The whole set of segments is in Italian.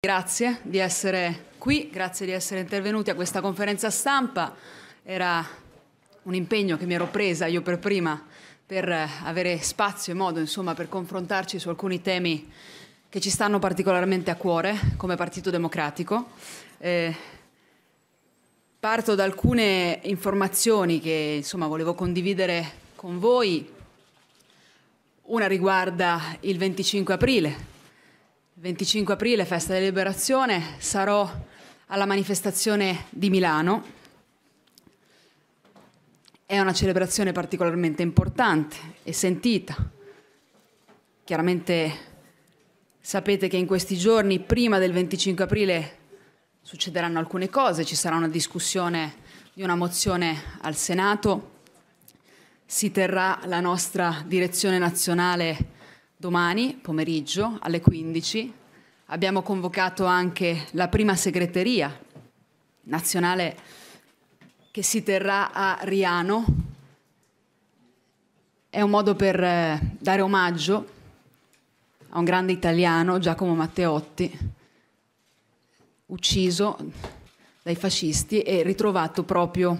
Grazie di essere qui, grazie di essere intervenuti a questa conferenza stampa. Era un impegno che mi ero presa io per prima per avere spazio e modo insomma, per confrontarci su alcuni temi che ci stanno particolarmente a cuore come Partito Democratico. Eh, parto da alcune informazioni che insomma, volevo condividere con voi. Una riguarda il 25 aprile, 25 aprile, festa della liberazione, sarò alla manifestazione di Milano. È una celebrazione particolarmente importante e sentita. Chiaramente sapete che in questi giorni, prima del 25 aprile, succederanno alcune cose, ci sarà una discussione di una mozione al Senato, si terrà la nostra direzione nazionale Domani pomeriggio alle 15 abbiamo convocato anche la prima segreteria nazionale che si terrà a Riano. È un modo per eh, dare omaggio a un grande italiano, Giacomo Matteotti, ucciso dai fascisti e ritrovato proprio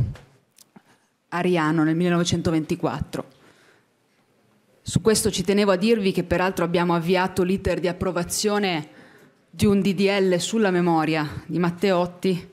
a Riano nel 1924. Su questo ci tenevo a dirvi che peraltro abbiamo avviato l'iter di approvazione di un DDL sulla memoria di Matteotti